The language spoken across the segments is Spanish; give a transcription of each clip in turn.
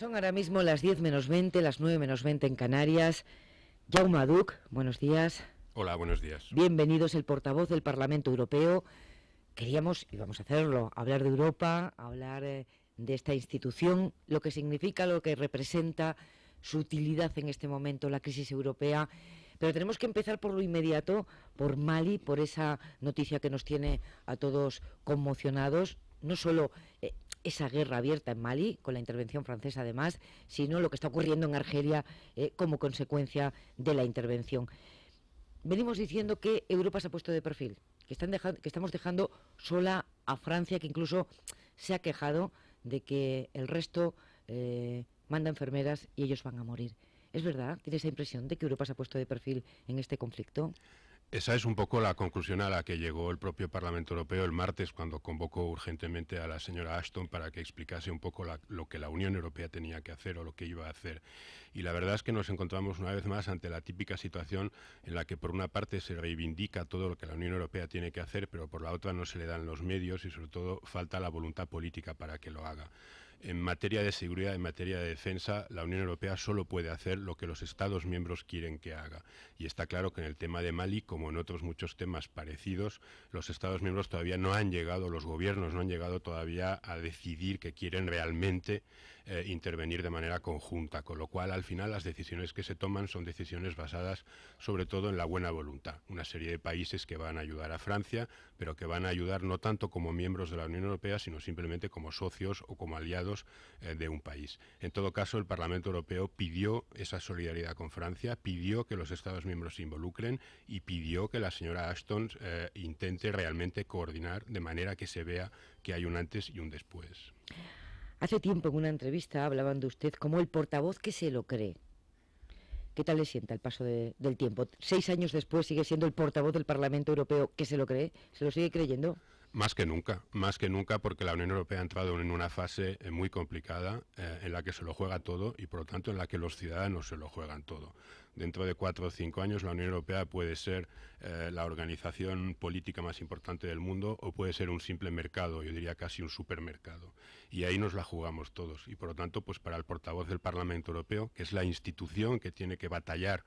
Son ahora mismo las 10 menos 20, las 9 menos 20 en Canarias. Jaume buenos días. Hola, buenos días. Bienvenidos, el portavoz del Parlamento Europeo. Queríamos, y vamos a hacerlo, hablar de Europa, hablar eh, de esta institución, lo que significa, lo que representa, su utilidad en este momento, la crisis europea. Pero tenemos que empezar por lo inmediato, por Mali, por esa noticia que nos tiene a todos conmocionados, no solo eh, esa guerra abierta en Mali, con la intervención francesa además, sino lo que está ocurriendo en Argelia eh, como consecuencia de la intervención. Venimos diciendo que Europa se ha puesto de perfil, que, están dejando, que estamos dejando sola a Francia, que incluso se ha quejado de que el resto eh, manda enfermeras y ellos van a morir. ¿Es verdad? ¿Tiene esa impresión de que Europa se ha puesto de perfil en este conflicto? Esa es un poco la conclusión a la que llegó el propio Parlamento Europeo el martes cuando convocó urgentemente a la señora Ashton para que explicase un poco lo que la Unión Europea tenía que hacer o lo que iba a hacer. Y la verdad es que nos encontramos una vez más ante la típica situación en la que por una parte se reivindica todo lo que la Unión Europea tiene que hacer, pero por la otra no se le dan los medios y sobre todo falta la voluntad política para que lo haga. En materia de seguridad, en materia de defensa, la Unión Europea solo puede hacer lo que los Estados miembros quieren que haga. Y está claro que en el tema de Mali, como en otros muchos temas parecidos, los Estados miembros todavía no han llegado, los gobiernos no han llegado todavía a decidir que quieren realmente eh, intervenir de manera conjunta. Con lo cual, al final, las decisiones que se toman son decisiones basadas sobre todo en la buena voluntad. Una serie de países que van a ayudar a Francia, pero que van a ayudar no tanto como miembros de la Unión Europea, sino simplemente como socios o como aliados eh, de un país. En todo caso, el Parlamento Europeo pidió esa solidaridad con Francia, pidió que los Estados miembros se involucren y pidió que la señora Ashton eh, intente realmente coordinar de manera que se vea que hay un antes y un después. Hace tiempo en una entrevista hablaban de usted como el portavoz que se lo cree ¿Qué tal le sienta el paso del tiempo? Seis años después sigue siendo el portavoz del Parlamento Europeo que se lo cree, se lo sigue creyendo. Más que nunca, más que nunca, porque la Unión Europea ha entrado en una fase eh, muy complicada eh, en la que se lo juega todo y, por lo tanto, en la que los ciudadanos se lo juegan todo. Dentro de cuatro o cinco años, la Unión Europea puede ser eh, la organización política más importante del mundo o puede ser un simple mercado, yo diría casi un supermercado. Y ahí nos la jugamos todos. Y, por lo tanto, pues para el portavoz del Parlamento Europeo, que es la institución que tiene que batallar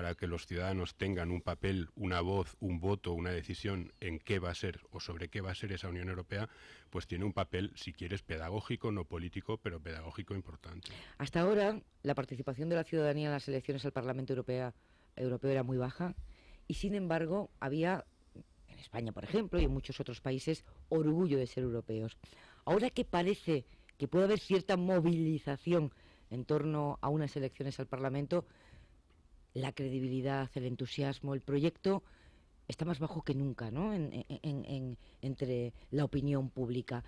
para que los ciudadanos tengan un papel, una voz, un voto, una decisión en qué va a ser o sobre qué va a ser esa Unión Europea, pues tiene un papel, si quieres, pedagógico, no político, pero pedagógico importante. Hasta ahora, la participación de la ciudadanía en las elecciones al Parlamento Europeo era muy baja y, sin embargo, había en España, por ejemplo, y en muchos otros países, orgullo de ser europeos. Ahora que parece que puede haber cierta movilización en torno a unas elecciones al Parlamento, la credibilidad, el entusiasmo, el proyecto está más bajo que nunca, ¿no? entre la opinión pública.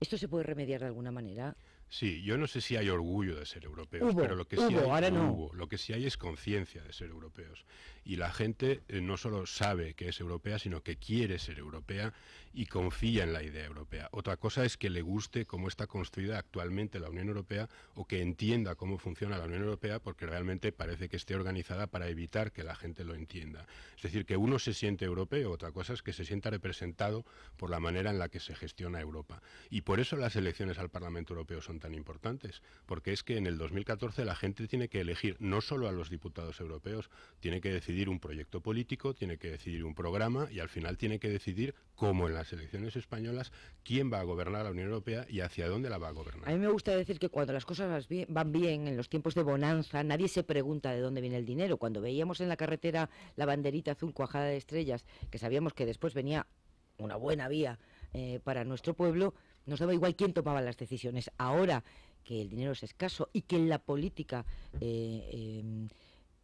¿Esto se puede remediar de alguna manera? Sí, yo no sé si hay orgullo de ser europeos, pero lo que sí hay, es conciencia de ser europeos. Y la gente eh, no solo sabe que es europea, sino que quiere ser europea y confía en la idea europea. Otra cosa es que le guste cómo está construida actualmente la Unión Europea o que entienda cómo funciona la Unión Europea, porque realmente parece que esté organizada para evitar que la gente lo entienda. Es decir, que uno se siente europeo, otra cosa es que se sienta representado por la manera en la que se gestiona Europa. Y por eso las elecciones al Parlamento Europeo son tan importantes, porque es que en el 2014 la gente tiene que elegir no solo a los diputados europeos, tiene que decidir un proyecto político, tiene que decidir un programa y al final tiene que decidir, como en las elecciones españolas, quién va a gobernar la Unión Europea y hacia dónde la va a gobernar. A mí me gusta decir que cuando las cosas van bien, en los tiempos de bonanza, nadie se pregunta de dónde viene el dinero. Cuando veíamos en la carretera la banderita azul cuajada de estrellas, que sabíamos que después venía una buena vía eh, para nuestro pueblo, nos daba igual quién tomaba las decisiones. Ahora que el dinero es escaso y que la política eh, em,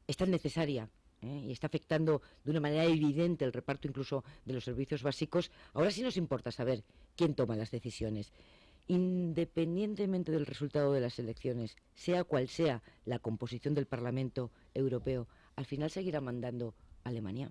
es tan necesaria ¿eh? y está afectando de una manera evidente el reparto incluso de los servicios básicos, ahora sí nos importa saber quién toma las decisiones. Independientemente del resultado de las elecciones, sea cual sea la composición del Parlamento Europeo, al final seguirá mandando Alemania.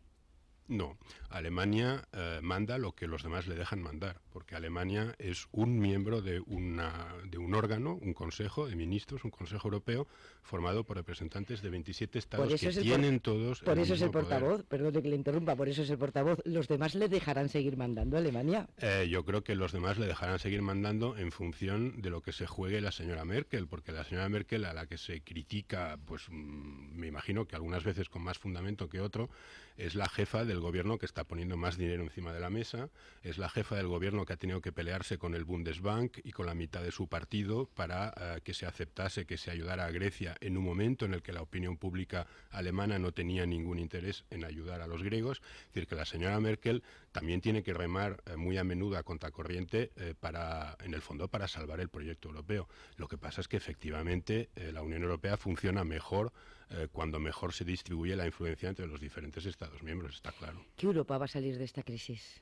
No, Alemania eh, manda lo que los demás le dejan mandar, porque Alemania es un miembro de, una, de un órgano, un consejo de ministros, un consejo europeo formado por representantes de 27 estados que tienen todos. Por eso es el portavoz, perdón de que le interrumpa, por eso es el portavoz. ¿Los demás le dejarán seguir mandando a Alemania? Eh, yo creo que los demás le dejarán seguir mandando en función de lo que se juegue la señora Merkel, porque la señora Merkel, a la que se critica, pues mm, me imagino que algunas veces con más fundamento que otro, es la jefa del gobierno que está poniendo más dinero encima de la mesa, es la jefa del gobierno que ha tenido que pelearse con el Bundesbank y con la mitad de su partido para eh, que se aceptase que se ayudara a Grecia en un momento en el que la opinión pública alemana no tenía ningún interés en ayudar a los griegos. Es decir, que la señora Merkel también tiene que remar eh, muy a menudo a contracorriente eh, para, en el fondo, para salvar el proyecto europeo. Lo que pasa es que efectivamente la Unión Europea funciona mejor eh, cuando mejor se distribuye la influencia entre los diferentes Estados miembros, está claro. ¿Qué Europa va a salir de esta crisis?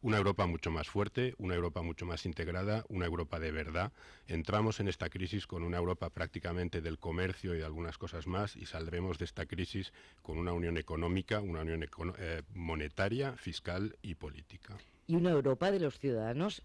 Una Europa mucho más fuerte, una Europa mucho más integrada, una Europa de verdad. Entramos en esta crisis con una Europa prácticamente del comercio y de algunas cosas más y saldremos de esta crisis con una unión económica, una unión eh, monetaria, fiscal y política. ¿Y una Europa de los ciudadanos?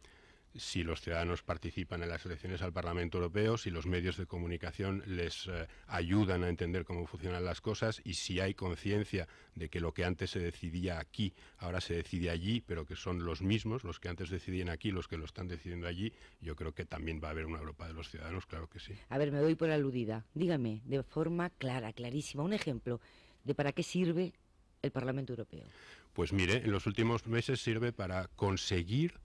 si los ciudadanos participan en las elecciones al Parlamento Europeo, si los medios de comunicación les eh, ayudan a entender cómo funcionan las cosas y si hay conciencia de que lo que antes se decidía aquí ahora se decide allí, pero que son los mismos, los que antes decidían aquí, los que lo están decidiendo allí, yo creo que también va a haber una Europa de los ciudadanos, claro que sí. A ver, me doy por aludida. Dígame, de forma clara, clarísima, un ejemplo de para qué sirve el Parlamento Europeo. Pues mire, en los últimos meses sirve para conseguir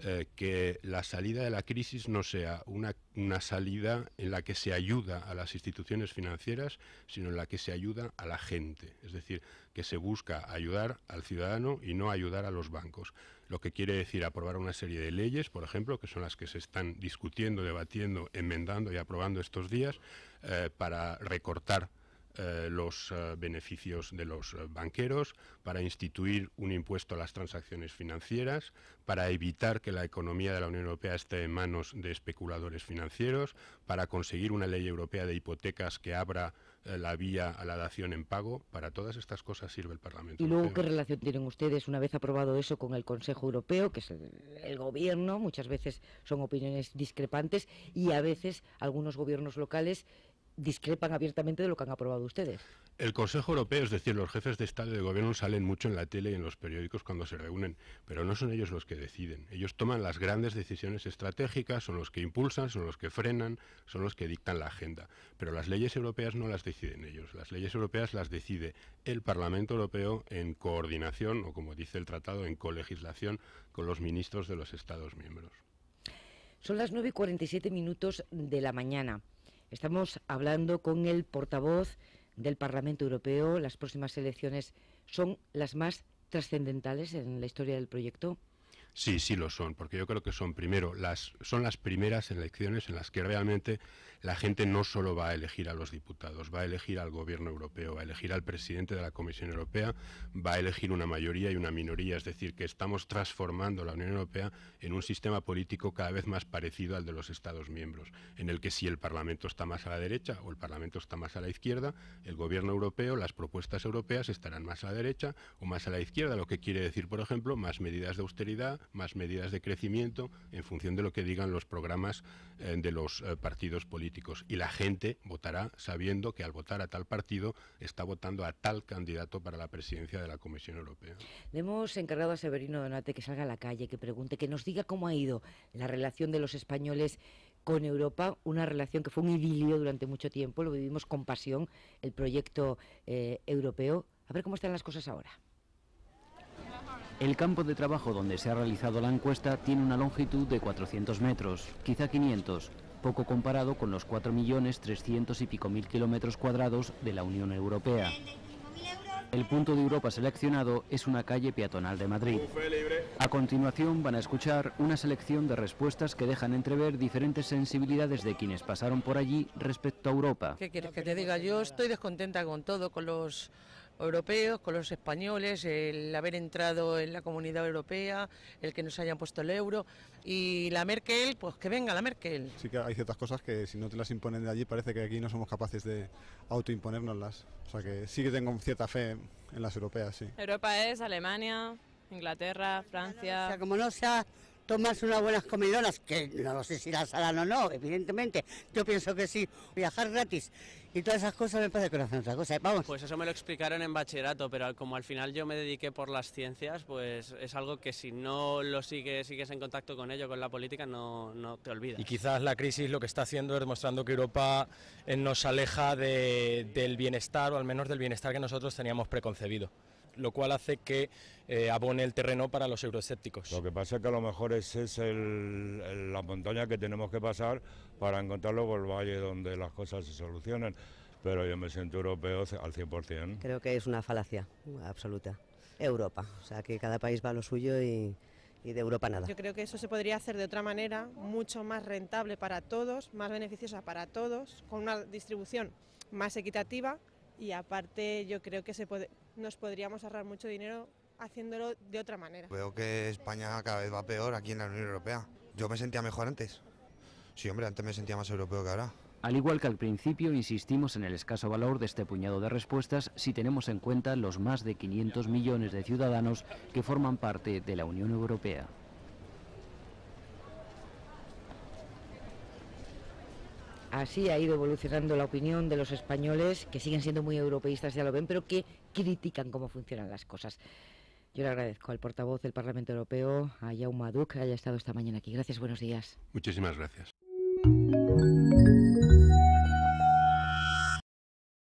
eh, que la salida de la crisis no sea una, una salida en la que se ayuda a las instituciones financieras, sino en la que se ayuda a la gente. Es decir, que se busca ayudar al ciudadano y no ayudar a los bancos. Lo que quiere decir aprobar una serie de leyes, por ejemplo, que son las que se están discutiendo, debatiendo, enmendando y aprobando estos días, eh, para recortar eh, los eh, beneficios de los eh, banqueros, para instituir un impuesto a las transacciones financieras, para evitar que la economía de la Unión Europea esté en manos de especuladores financieros, para conseguir una ley europea de hipotecas que abra la vía a la dación en pago. Para todas estas cosas sirve el Parlamento. ¿Y luego qué relación tienen ustedes una vez aprobado eso con el Consejo Europeo, que es el gobierno? Muchas veces son opiniones discrepantes y a veces algunos gobiernos locales discrepan abiertamente de lo que han aprobado ustedes. El Consejo Europeo, es decir, los jefes de Estado y de Gobierno salen mucho en la tele y en los periódicos cuando se reúnen, pero no son ellos los que deciden. Ellos toman las grandes decisiones estratégicas, son los que impulsan, son los que frenan, son los que dictan la agenda. Pero las leyes europeas no las deciden ellos, las leyes europeas las decide el Parlamento Europeo en coordinación, o como dice el tratado, en colegislación con los ministros de los Estados miembros. Son las 9.47 y minutos de la mañana. Estamos hablando con el portavoz del Parlamento Europeo. Las próximas elecciones son las más trascendentales en la historia del proyecto. Sí, sí lo son, porque yo creo que son primero las son las primeras elecciones en las que realmente la gente no solo va a elegir a los diputados, va a elegir al gobierno europeo, va a elegir al presidente de la Comisión Europea, va a elegir una mayoría y una minoría, es decir, que estamos transformando la Unión Europea en un sistema político cada vez más parecido al de los Estados miembros, en el que si el Parlamento está más a la derecha o el Parlamento está más a la izquierda, el gobierno europeo, las propuestas europeas estarán más a la derecha o más a la izquierda, lo que quiere decir, por ejemplo, más medidas de austeridad, más medidas de crecimiento en función de lo que digan los programas eh, de los eh, partidos políticos. Y la gente votará sabiendo que al votar a tal partido está votando a tal candidato para la presidencia de la Comisión Europea. Le hemos encargado a Severino Donate que salga a la calle, que pregunte, que nos diga cómo ha ido la relación de los españoles con Europa, una relación que fue un idilio durante mucho tiempo, lo vivimos con pasión, el proyecto eh, europeo. A ver cómo están las cosas ahora. El campo de trabajo donde se ha realizado la encuesta tiene una longitud de 400 metros, quizá 500, poco comparado con los 4.300.000 millones y pico kilómetros cuadrados de la Unión Europea. El punto de Europa seleccionado es una calle peatonal de Madrid. A continuación van a escuchar una selección de respuestas que dejan entrever diferentes sensibilidades de quienes pasaron por allí respecto a Europa. ¿Qué quieres que te diga? Yo estoy descontenta con todo, con los europeos, con los españoles, el haber entrado en la comunidad europea, el que nos hayan puesto el euro y la Merkel, pues que venga la Merkel. Sí que hay ciertas cosas que si no te las imponen de allí parece que aquí no somos capaces de autoimponérnoslas. O sea que sí que tengo cierta fe en las europeas, sí. Europa es Alemania, Inglaterra, Francia. O sea, como no sea tomas unas buenas comidonas, que no sé si las harán o no, evidentemente, yo pienso que sí, viajar gratis y todas esas cosas me parece que no hacen Vamos. Pues eso me lo explicaron en bachillerato, pero como al final yo me dediqué por las ciencias, pues es algo que si no lo sigues, sigues en contacto con ello, con la política, no, no te olvidas. Y quizás la crisis lo que está haciendo es demostrando que Europa eh, nos aleja del bienestar, o al menos del bienestar que nosotros teníamos preconcebido lo cual hace que eh, abone el terreno para los euroescépticos. Lo que pasa es que a lo mejor es la montaña que tenemos que pasar para encontrar luego el valle donde las cosas se solucionan, pero yo me siento europeo al 100%. Creo que es una falacia absoluta. Europa, o sea que cada país va a lo suyo y y de Europa nada. Yo creo que eso se podría hacer de otra manera, mucho más rentable para todos, más beneficiosa para todos, con una distribución más equitativa y aparte yo creo que se puede, nos podríamos ahorrar mucho dinero haciéndolo de otra manera. Veo que España cada vez va peor aquí en la Unión Europea. Yo me sentía mejor antes. Sí, hombre, antes me sentía más europeo que ahora. Al igual que al principio, insistimos en el escaso valor de este puñado de respuestas si tenemos en cuenta los más de 500 millones de ciudadanos que forman parte de la Unión Europea. Así ha ido evolucionando la opinión de los españoles, que siguen siendo muy europeístas, ya lo ven, pero que critican cómo funcionan las cosas. Yo le agradezco al portavoz del Parlamento Europeo, a Jaume que haya estado esta mañana aquí. Gracias, buenos días. Muchísimas gracias.